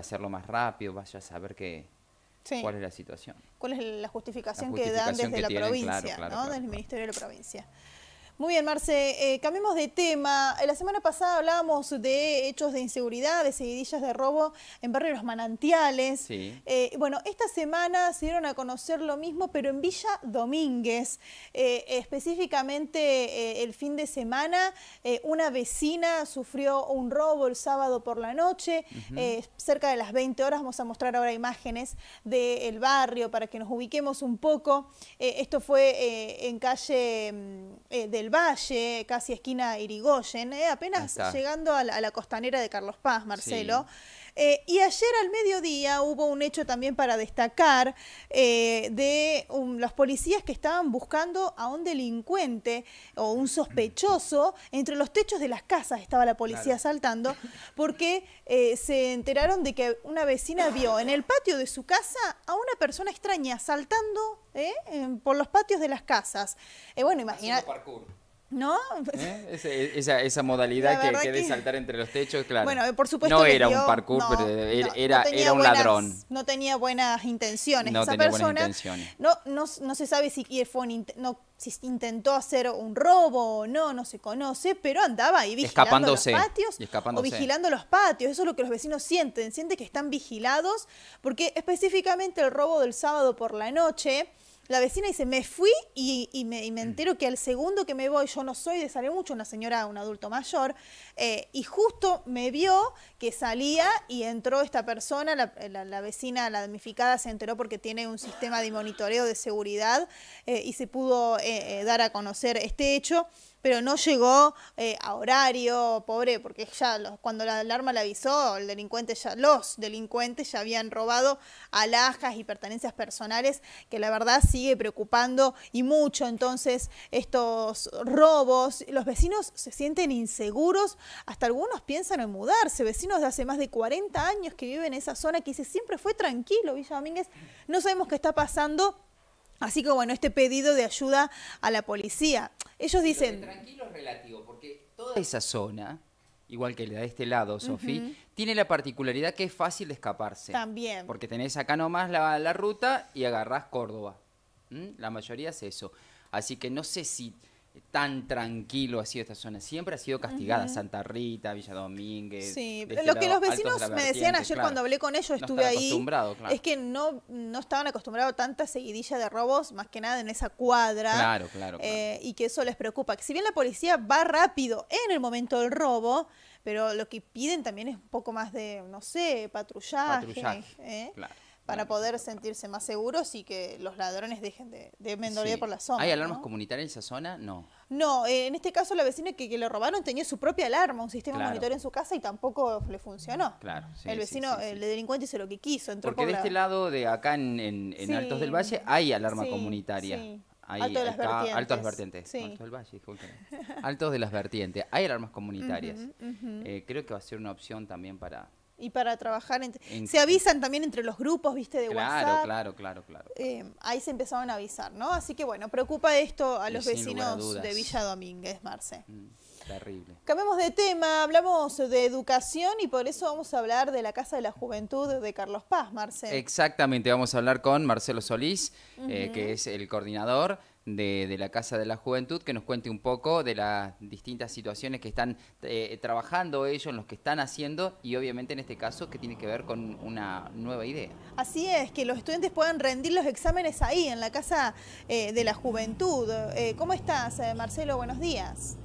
hacerlo más rápido, vaya a saber qué, cuál es la situación. ¿Cuál es la justificación, que dan desde la provincia, desde el Ministerio de la Provincia? Muy bien, Marce, eh, cambiemos de tema. Eh, la semana pasada hablábamos de hechos de inseguridad, de seguidillas de robo en barrios Los Manantiales. Eh, bueno, esta semana se dieron a conocer lo mismo, pero en Villa Domínguez. específicamente el fin de semana, una vecina sufrió un robo el sábado por la noche, cerca de las 20 horas. Vamos a mostrar ahora imágenes del barrio para que nos ubiquemos un poco. esto fue en calle mm, del Valle, casi esquina Irigoyen, eh, apenas llegando a la, costanera de Carlos Paz, Marcelo. Eh, y ayer al mediodía hubo un hecho también para destacar eh, de los policías que estaban buscando a un delincuente o un sospechoso entre los techos de las casas, estaba la policía saltando, porque se enteraron de que una vecina vio en el patio de su casa a una persona extraña saltando por los patios de las casas. bueno, imagínate ¿No? ¿Eh? Esa, modalidad que, que, de saltar entre los techos, claro. Bueno, por supuesto. No era un parkour, era, un ladrón. No tenía buenas intenciones. Esa No, se sabe si si intentó hacer un robo o no, no se conoce, pero andaba ahí vigilando los patios. O vigilando los patios. Eso es lo que los vecinos sienten. Sienten que están vigilados, porque específicamente el robo del sábado por la noche. La vecina dice, me fui y, me, mm. entero que al segundo que me voy, yo no soy de salir mucho, una señora, un adulto mayor, eh, y justo me vio que salía y entró esta persona, la, vecina, la damnificada, se enteró porque tiene un sistema de monitoreo de seguridad eh, y se pudo eh, dar a conocer este hecho pero no llegó eh, a horario, pobre, porque ya cuando la alarma la avisó, el delincuente ya, los delincuentes ya habían robado alhajas y pertenencias personales, que la verdad sigue preocupando y mucho. Entonces, estos robos, los vecinos se sienten inseguros, hasta algunos piensan en mudarse, vecinos de hace más de 40 años que viven en esa zona, que dice, siempre fue tranquilo Villa Domínguez, no sabemos qué está pasando Así que bueno, este pedido de ayuda a la policía. Ellos dicen... tranquilo relativo, porque toda esa zona, igual que la de este lado, Sofía tiene la particularidad que es fácil de escaparse. También. Porque tenés acá nomás la, la ruta y agarrás Córdoba. La mayoría es eso. Así que no sé si tan tranquilo ha sido esta zona. Siempre ha sido castigada Santa Rita, Villa Domínguez. Sí, lo que los vecinos me decían ayer cuando hablé con ellos, estuve ahí, es que no, no estaban acostumbrados a tanta seguidilla de robos, más que nada en esa cuadra. Claro, claro. Eh, y que eso les preocupa. Que si bien la policía va rápido en el momento del robo, pero lo que piden también es un poco más de, no sé, patrullaje. patrullaje ¿eh? claro para poder sentirse más seguros y que los ladrones dejen de, de por la zona. ¿Hay alarmas comunitarias en esa zona? No. No, eh, en este caso la vecina que, le robaron tenía su propia alarma, un sistema monitor en su casa y tampoco le funcionó. Claro. el vecino, el eh, delincuente hizo lo que quiso. Porque de este lado de acá en, Altos del Valle hay alarma comunitaria. Hay, Altos de las vertientes. Sí. Altos de las vertientes. Hay alarmas comunitarias. Eh, creo que va a ser una opción también para, y para trabajar. Entre, se avisan también entre los grupos, viste, de WhatsApp. Claro, claro, claro. claro eh, ahí se empezaron a avisar, ¿no? Así que bueno, preocupa esto a los vecinos de Villa Domínguez, Marce. Mm, terrible. Cambiamos de tema, hablamos de educación y por eso vamos a hablar de la Casa de la Juventud de Carlos Paz, Marce. Exactamente, vamos a hablar con Marcelo Solís, eh, que es el coordinador de, la Casa de la Juventud, que nos cuente un poco de las distintas situaciones que están eh, trabajando ellos, en los que están haciendo y obviamente en este caso que tiene que ver con una nueva idea. Así es, que los estudiantes puedan rendir los exámenes ahí, en la Casa eh, de la Juventud. Eh, ¿Cómo estás, Marcelo? Buenos días.